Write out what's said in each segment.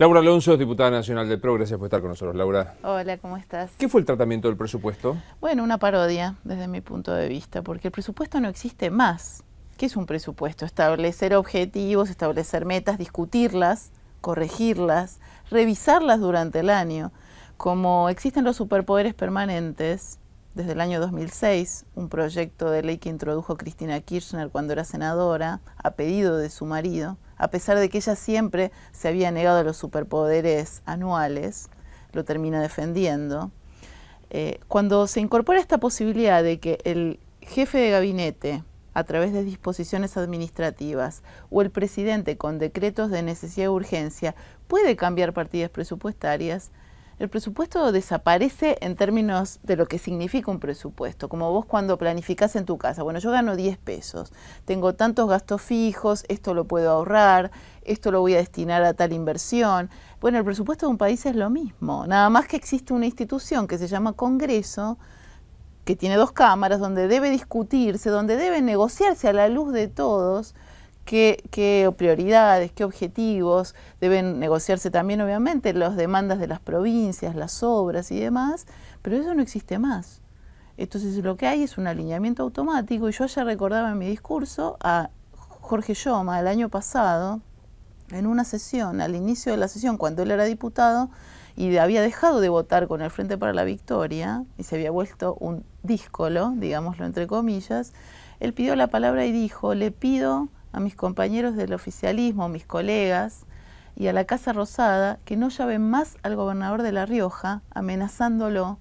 Laura Alonso diputada nacional del PRO, gracias por estar con nosotros, Laura. Hola, ¿cómo estás? ¿Qué fue el tratamiento del presupuesto? Bueno, una parodia desde mi punto de vista, porque el presupuesto no existe más. ¿Qué es un presupuesto? Establecer objetivos, establecer metas, discutirlas, corregirlas, revisarlas durante el año. Como existen los superpoderes permanentes, desde el año 2006 un proyecto de ley que introdujo Cristina Kirchner cuando era senadora, a pedido de su marido, a pesar de que ella siempre se había negado a los superpoderes anuales, lo termina defendiendo. Eh, cuando se incorpora esta posibilidad de que el jefe de gabinete, a través de disposiciones administrativas, o el presidente con decretos de necesidad y urgencia, puede cambiar partidas presupuestarias, el presupuesto desaparece en términos de lo que significa un presupuesto. Como vos cuando planificás en tu casa, bueno, yo gano 10 pesos, tengo tantos gastos fijos, esto lo puedo ahorrar, esto lo voy a destinar a tal inversión. Bueno, el presupuesto de un país es lo mismo, nada más que existe una institución que se llama Congreso, que tiene dos cámaras, donde debe discutirse, donde debe negociarse a la luz de todos qué, prioridades, qué objetivos, deben negociarse también obviamente las demandas de las provincias, las obras y demás, pero eso no existe más. Entonces lo que hay es un alineamiento automático y yo ya recordaba en mi discurso a Jorge Yoma el año pasado, en una sesión, al inicio de la sesión, cuando él era diputado y había dejado de votar con el Frente para la Victoria y se había vuelto un díscolo, digámoslo entre comillas, él pidió la palabra y dijo, le pido a mis compañeros del oficialismo, mis colegas y a la Casa Rosada que no llamen más al gobernador de La Rioja amenazándolo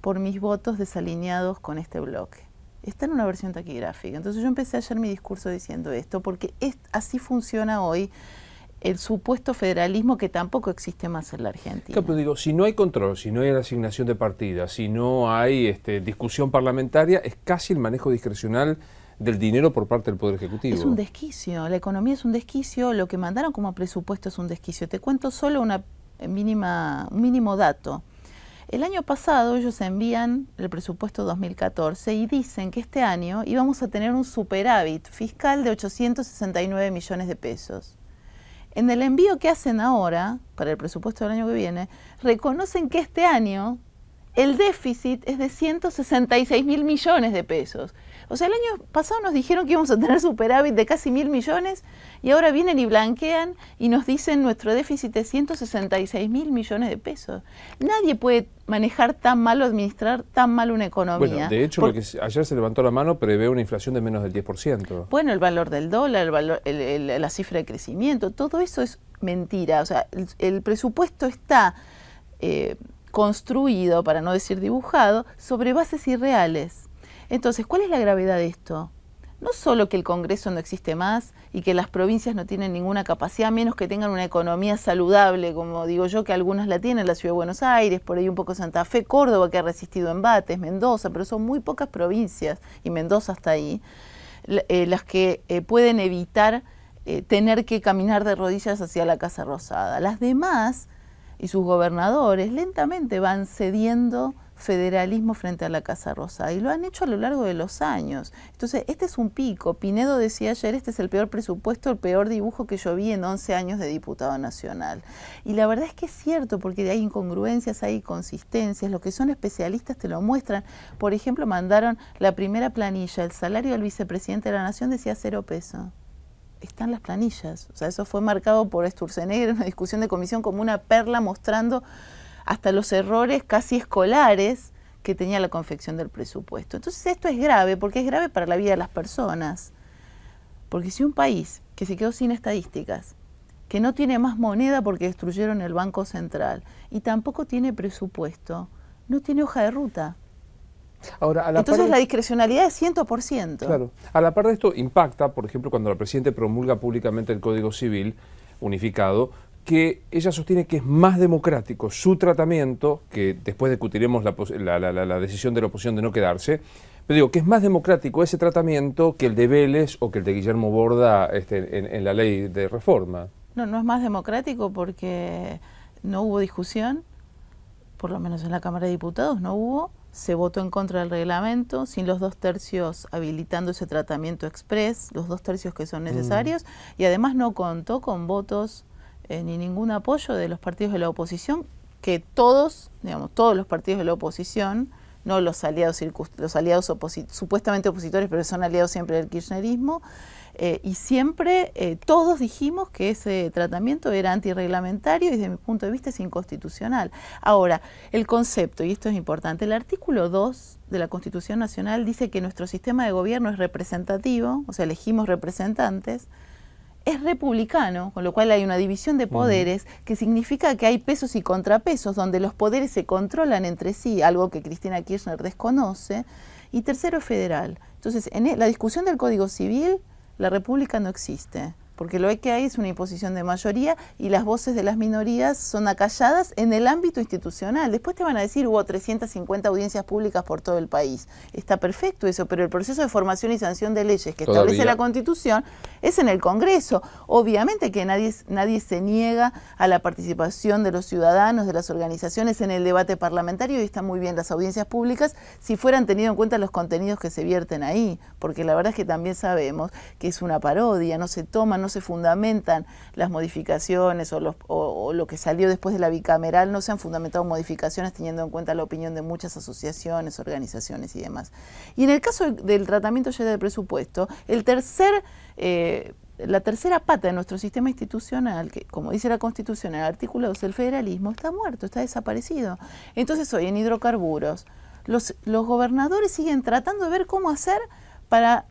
por mis votos desalineados con este bloque. Está en una versión taquigráfica. Entonces yo empecé a ayer mi discurso diciendo esto, porque así funciona hoy el supuesto federalismo que tampoco existe más en la Argentina. si no hay control, si no hay asignación de partidas, si no hay este, discusión parlamentaria, es casi el manejo discrecional del dinero por parte del Poder Ejecutivo. Es un desquicio, la economía es un desquicio, lo que mandaron como presupuesto es un desquicio. Te cuento solo una eh, mínima, un mínimo dato. El año pasado ellos envían el presupuesto 2014 y dicen que este año íbamos a tener un superávit fiscal de 869 millones de pesos. En el envío que hacen ahora, para el presupuesto del año que viene, reconocen que este año el déficit es de 166 mil millones de pesos. O sea, el año pasado nos dijeron que íbamos a tener superávit de casi mil millones y ahora vienen y blanquean y nos dicen nuestro déficit es 166 mil millones de pesos. Nadie puede manejar tan mal o administrar tan mal una economía. Bueno, de hecho, porque ayer se levantó la mano prevé una inflación de menos del 10%. Bueno, el valor del dólar, la cifra de crecimiento, todo eso es mentira. O sea, el, presupuesto está... Eh, construido, para no decir dibujado, sobre bases irreales. Entonces, ¿cuál es la gravedad de esto? No solo que el Congreso no existe más y que las provincias no tienen ninguna capacidad, menos que tengan una economía saludable, como digo yo, que algunas la tienen, la Ciudad de Buenos Aires, por ahí un poco Santa Fe, Córdoba, que ha resistido embates, Mendoza, pero son muy pocas provincias, y Mendoza está ahí, eh, las que eh, pueden evitar eh, tener que caminar de rodillas hacia la Casa Rosada. Las demás y sus gobernadores lentamente van cediendo federalismo frente a la Casa Rosada y lo han hecho a lo largo de los años. Entonces, este es un pico. Pinedo decía ayer, este es el peor presupuesto, el peor dibujo que yo vi en 11 años de diputado nacional. Y la verdad es que es cierto, porque hay incongruencias, hay inconsistencias, los que son especialistas te lo muestran. Por ejemplo, mandaron la primera planilla, el salario del vicepresidente de la Nación decía cero peso están las planillas. O sea, eso fue marcado por Sturzenegger en una discusión de comisión como una perla mostrando hasta los errores casi escolares que tenía la confección del presupuesto. Entonces esto es grave porque es grave para la vida de las personas. Porque si un país que se quedó sin estadísticas, que no tiene más moneda porque destruyeron el Banco Central y tampoco tiene presupuesto, no tiene hoja de ruta. Entonces la discrecionalidad es 100%. Claro. A la par de esto impacta, por ejemplo, cuando la Presidenta promulga públicamente el Código Civil unificado, que ella sostiene que es más democrático su tratamiento, que después discutiremos la, decisión de la oposición de no quedarse, pero digo que es más democrático ese tratamiento que el de Vélez o que el de Guillermo Borda este, en la ley de reforma. No, no es más democrático porque no hubo discusión, por lo menos en la Cámara de Diputados no hubo, se votó en contra del reglamento, sin los dos tercios habilitando ese tratamiento express, los dos tercios que son mm. necesarios, y además no contó con votos eh, ni ningún apoyo de los partidos de la oposición, que todos, digamos, todos los partidos de la oposición no los aliados, los aliados supuestamente opositores, pero son aliados siempre del kirchnerismo, eh, y siempre eh, todos dijimos que ese tratamiento era antirreglamentario y desde mi punto de vista es inconstitucional. Ahora, el concepto, y esto es importante, el artículo 2 de la Constitución Nacional dice que nuestro sistema de gobierno es representativo, o sea, elegimos representantes, es republicano, con lo cual hay una división de poderes que significa que hay pesos y contrapesos, donde los poderes se controlan entre sí, algo que Cristina Kirchner desconoce. Y tercero, federal. Entonces, en e, la discusión del Código Civil, la República no existe porque lo que hay es una imposición de mayoría y las voces de las minorías son acalladas en el ámbito institucional. Después te van a decir, hubo 350 audiencias públicas por todo el país. Está perfecto eso, pero el proceso de formación y sanción de leyes que establece la Constitución es en el Congreso. Obviamente que nadie, nadie se niega a la participación de los ciudadanos, de las organizaciones en el debate parlamentario y están muy bien las audiencias públicas si fueran tenido en cuenta los contenidos que se vierten ahí, porque la verdad es que también sabemos que es una parodia, no se toma, no se fundamentan las modificaciones o, lo que salió después de la bicameral, no se han fundamentado modificaciones teniendo en cuenta la opinión de muchas asociaciones, organizaciones y demás. Y en el caso del tratamiento ya del presupuesto, el tercer... Eh, la tercera pata de nuestro sistema institucional, que como dice la Constitución en el artículo 2 el federalismo, está muerto, está desaparecido. Entonces hoy en hidrocarburos, los, los gobernadores siguen tratando de ver cómo hacer para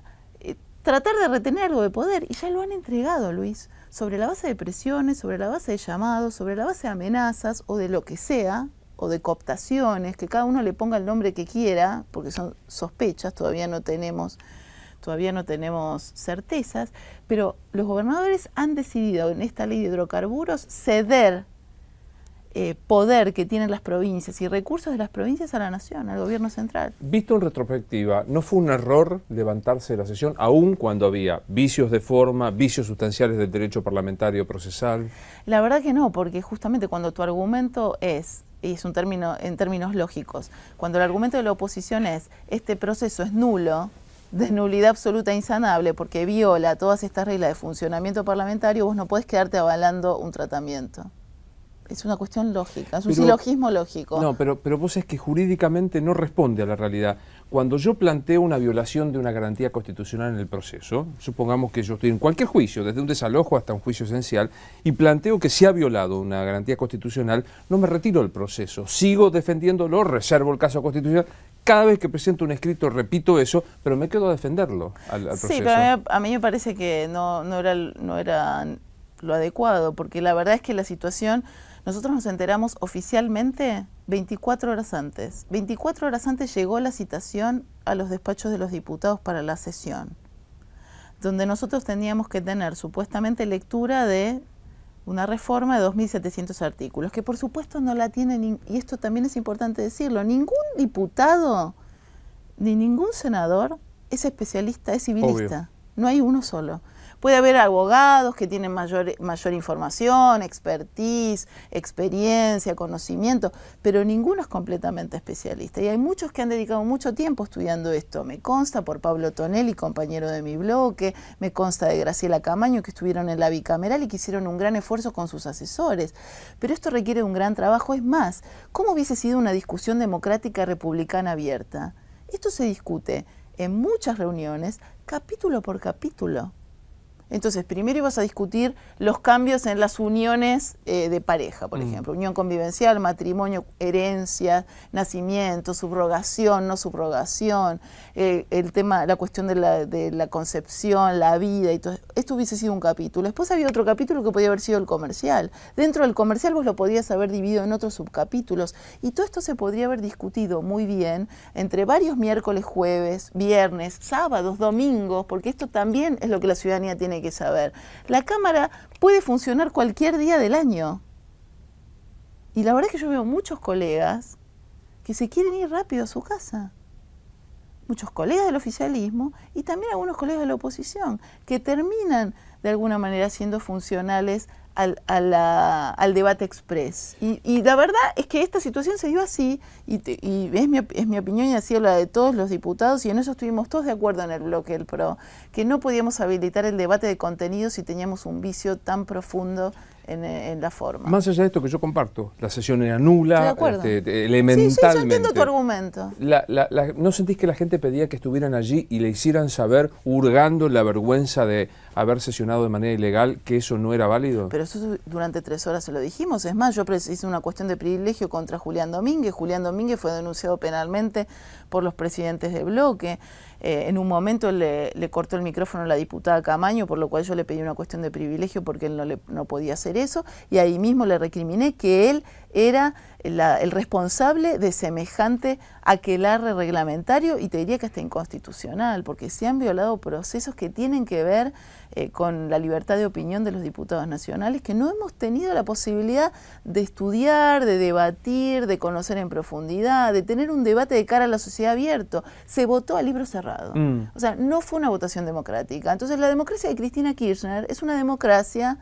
tratar de retener algo de poder. Y ya lo han entregado, Luis, sobre la base de presiones, sobre la base de llamados, sobre la base de amenazas o de lo que sea, o de cooptaciones, que cada uno le ponga el nombre que quiera, porque son sospechas, todavía no tenemos todavía no tenemos certezas, pero los gobernadores han decidido en esta ley de hidrocarburos ceder eh, poder que tienen las provincias y recursos de las provincias a la nación, al gobierno central. Visto en retrospectiva, ¿no fue un error levantarse de la sesión, aún cuando había vicios de forma, vicios sustanciales del derecho parlamentario procesal? La verdad que no, porque justamente cuando tu argumento es y es un término en términos lógicos, cuando el argumento de la oposición es este proceso es nulo, de nulidad absoluta e insanable porque viola todas estas reglas de funcionamiento parlamentario, vos no podés quedarte avalando un tratamiento. Es una cuestión lógica, es un silogismo lógico. No, pero, pero vos es que jurídicamente no responde a la realidad. Cuando yo planteo una violación de una garantía constitucional en el proceso, supongamos que yo estoy en cualquier juicio, desde un desalojo hasta un juicio esencial, y planteo que se ha violado una garantía constitucional, no me retiro del proceso, sigo defendiéndolo, reservo el caso constitucional. Cada vez que presento un escrito repito eso, pero me quedo a defenderlo al, proceso. Sí, pero a mí, a mí, me parece que no, no, era, no era lo adecuado, porque la verdad es que la situación nosotros nos enteramos oficialmente 24 horas antes. 24 horas antes llegó la citación a los despachos de los diputados para la sesión, donde nosotros teníamos que tener supuestamente lectura de una reforma de 2.700 artículos, que por supuesto no la tienen, y esto también es importante decirlo, ningún diputado ni ningún senador es especialista, es civilista. No hay uno solo. Puede haber abogados que tienen mayor, información, expertise, experiencia, conocimiento, pero ninguno es completamente especialista. Y hay muchos que han dedicado mucho tiempo estudiando esto. Me consta por Pablo Tonelli, compañero de mi bloque, me consta de Graciela Camaño, que estuvieron en la bicameral y que hicieron un gran esfuerzo con sus asesores. Pero esto requiere un gran trabajo. Es más, ¿cómo hubiese sido una discusión democrática republicana abierta? Esto se discute en muchas reuniones, capítulo por capítulo. Entonces, primero ibas a discutir los cambios en las uniones eh, de pareja, por mm. ejemplo, unión convivencial, matrimonio, herencia, nacimiento, subrogación, no subrogación, eh, el tema, la cuestión de la, concepción, la vida y todo. Esto hubiese sido un capítulo. Después había otro capítulo que podía haber sido el comercial. Dentro del comercial vos lo podías haber dividido en otros subcapítulos y todo esto se podría haber discutido muy bien entre varios miércoles, jueves, viernes, sábados, domingos, porque esto también es lo que la ciudadanía tiene que que saber. La cámara puede funcionar cualquier día del año. Y la verdad es que yo veo muchos colegas que se quieren ir rápido a su casa. Muchos colegas del oficialismo y también algunos colegas de la oposición que terminan de alguna manera siendo funcionales al, al debate express. Y, la verdad es que esta situación se dio así, y, es, mi, es, mi, opinión y así la de todos los diputados, y en eso estuvimos todos de acuerdo en el bloque del PRO, que no podíamos habilitar el debate de contenidos si teníamos un vicio tan profundo eh, en, la forma. Más allá de esto que yo comparto, la sesión era nula, este, elementalmente. entiendo tu argumento. ¿No sentís que la gente pedía que estuvieran allí y le hicieran saber, hurgando la vergüenza de haber sesionado de manera ilegal, que eso no era válido? Pero eso durante tres horas se lo dijimos. Es más, yo hice una cuestión de privilegio contra Julián Domínguez. Julián Domínguez fue denunciado penalmente por los presidentes de bloque. Eh, en un momento le, cortó el micrófono a la diputada Camaño, por lo cual yo le pedí una cuestión de privilegio porque él no, no podía hacer eso, y ahí mismo le recriminé que él era el responsable de semejante aquelarre reglamentario y te diría que hasta inconstitucional, porque se han violado procesos que tienen que ver eh, con la libertad de opinión de los diputados nacionales, que no hemos tenido la posibilidad de estudiar, de debatir, de conocer en profundidad, de tener un debate de cara a la sociedad abierto. Se votó a libro cerrado. Mm. O sea, no fue una votación democrática. Entonces la democracia de Cristina Kirchner es una democracia,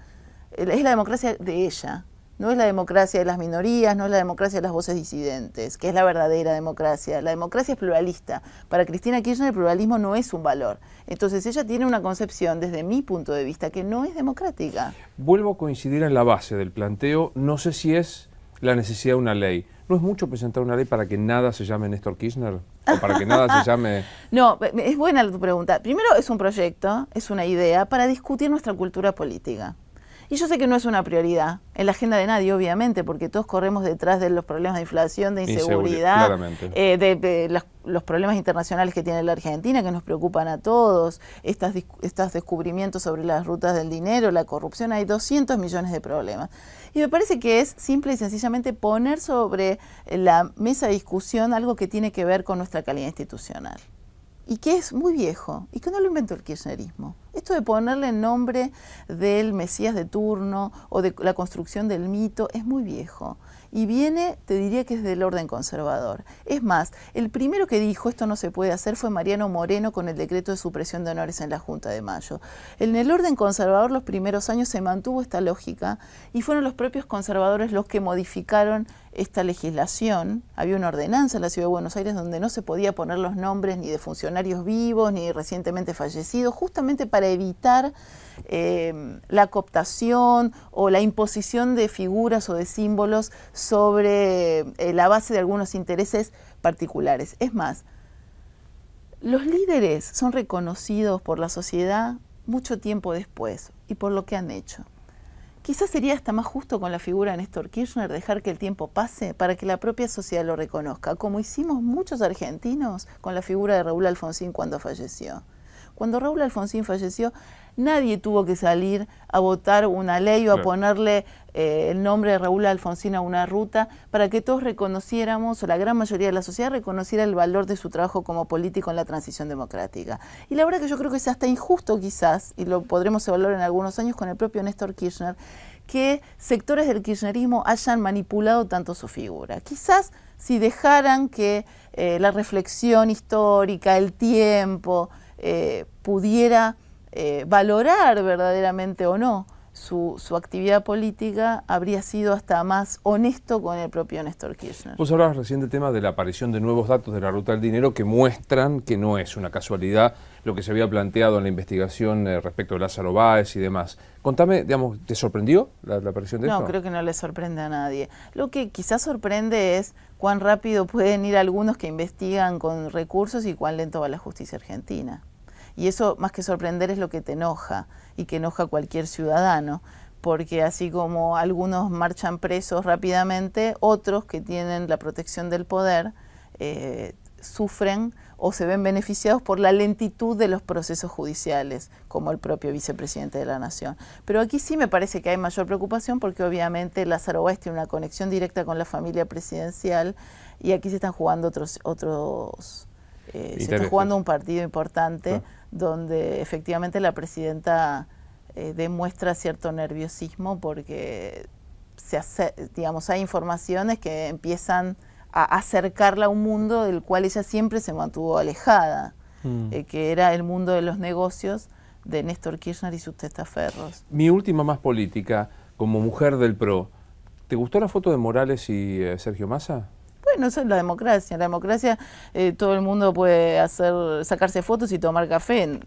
eh, es la democracia de ella no es la democracia de las minorías, no es la democracia de las voces disidentes, que es la verdadera democracia. La democracia es pluralista. Para Cristina Kirchner el pluralismo no es un valor. Entonces ella tiene una concepción, desde mi punto de vista, que no es democrática. Vuelvo a coincidir en la base del planteo. No sé si es la necesidad de una ley. ¿No es mucho presentar una ley para que nada se llame Néstor Kirchner? ¿O para que nada se llame...? No, es buena tu pregunta. Primero, es un proyecto, es una idea para discutir nuestra cultura política. Y yo sé que no es una prioridad en la agenda de nadie, obviamente, porque todos corremos detrás de los problemas de inflación, de inseguridad, eh, de, los, problemas internacionales que tiene la Argentina, que nos preocupan a todos, estas, estos descubrimientos sobre las rutas del dinero, la corrupción, hay 200 millones de problemas. Y me parece que es simple y sencillamente poner sobre la mesa de discusión algo que tiene que ver con nuestra calidad institucional y que es muy viejo y que no lo inventó el kirchnerismo. Esto de ponerle el nombre del Mesías de turno o de la construcción del mito es muy viejo y viene, te diría que es del orden conservador. Es más, el primero que dijo esto no se puede hacer fue Mariano Moreno con el decreto de supresión de honores en la Junta de Mayo. En el orden conservador los primeros años se mantuvo esta lógica y fueron los propios conservadores los que modificaron esta legislación. Había una ordenanza en la Ciudad de Buenos Aires donde no se podía poner los nombres ni de funcionarios vivos ni recientemente fallecidos, justamente para evitar eh, la cooptación o la imposición de figuras o de símbolos sobre eh, la base de algunos intereses particulares. Es más, los líderes son reconocidos por la sociedad mucho tiempo después y por lo que han hecho. Quizás sería hasta más justo con la figura de Néstor Kirchner dejar que el tiempo pase para que la propia sociedad lo reconozca, como hicimos muchos argentinos con la figura de Raúl Alfonsín cuando falleció. Cuando Raúl Alfonsín falleció, nadie tuvo que salir a votar una ley o a ponerle eh, el nombre de Raúl Alfonsín a una ruta para que todos reconociéramos, o la gran mayoría de la sociedad reconociera el valor de su trabajo como político en la transición democrática. Y la verdad que yo creo que es hasta injusto quizás, y lo podremos evaluar en algunos años con el propio Néstor Kirchner, que sectores del kirchnerismo hayan manipulado tanto su figura. Quizás si dejaran que eh, la reflexión histórica, el tiempo, eh, pudiera eh, valorar verdaderamente o no su, actividad política, habría sido hasta más honesto con el propio Néstor Kirchner. Vos hablabas recién del tema de la aparición de nuevos datos de la ruta del dinero que muestran que no es una casualidad lo que se había planteado en la investigación eh, respecto de Lázaro Báez y demás. Contame, digamos, ¿te sorprendió la, aparición de No, creo que no le sorprende a nadie. Lo que quizás sorprende es cuán rápido pueden ir algunos que investigan con recursos y cuán lento va la justicia argentina. Y eso más que sorprender es lo que te enoja y que enoja a cualquier ciudadano, porque así como algunos marchan presos rápidamente, otros que tienen la protección del poder eh, sufren o se ven beneficiados por la lentitud de los procesos judiciales, como el propio vicepresidente de la Nación. Pero aquí sí me parece que hay mayor preocupación porque obviamente Lázaro West tiene una conexión directa con la familia presidencial y aquí se están jugando otros... otros eh, se está jugando un partido importante donde efectivamente la presidenta eh, demuestra cierto nerviosismo porque se digamos, hay informaciones que empiezan a acercarla a un mundo del cual ella siempre se mantuvo alejada, mm. eh, que era el mundo de los negocios de Néstor Kirchner y sus testaferros. Mi última más política, como mujer del PRO, ¿te gustó la foto de Morales y eh, Sergio Massa? Bueno, eso es la democracia. En la democracia eh, todo el mundo puede hacer sacarse fotos y tomar café.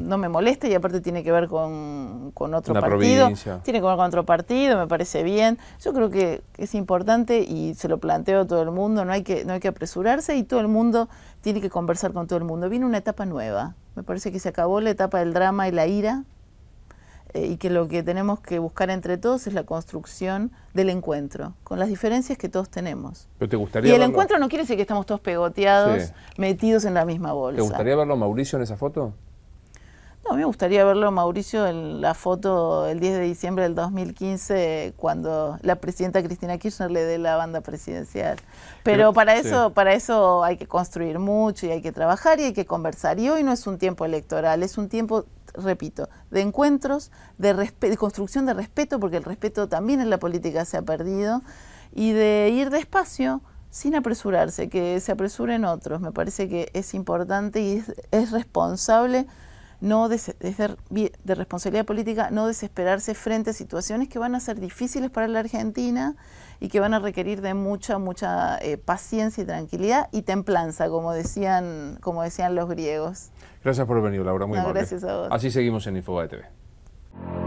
No me molesta y aparte tiene que ver con, otro partido. Tiene que ver con otro partido, me parece bien. Yo creo que es importante y se lo planteo a todo el mundo, no hay que, no hay que apresurarse y todo el mundo tiene que conversar con todo el mundo. Viene una etapa nueva. Me parece que se acabó la etapa del drama y la ira, eh, y que lo que tenemos que buscar entre todos es la construcción del encuentro, con las diferencias que todos tenemos. te gustaría y el encuentro no quiere decir que estamos todos pegoteados, metidos en la misma bolsa. ¿Te gustaría verlo Mauricio en esa foto? a mí me gustaría verlo, Mauricio, en la foto el 10 de diciembre del 2015, cuando la presidenta Cristina Kirchner le dé la banda presidencial. Pero, para, eso, para eso hay que construir mucho y hay que trabajar y hay que conversar. Y hoy no es un tiempo electoral, es un tiempo, repito, de encuentros, de, construcción de respeto, porque el respeto también en la política se ha perdido, y de ir despacio sin apresurarse, que se apresuren otros. Me parece que es importante y es responsable no de, responsabilidad política, no desesperarse frente a situaciones que van a ser difíciles para la Argentina y que van a requerir de mucha, mucha eh, paciencia y tranquilidad y templanza, como decían, como decían los griegos. Gracias por venir, Laura, muy Gracias a vos. Así seguimos en Infobae TV.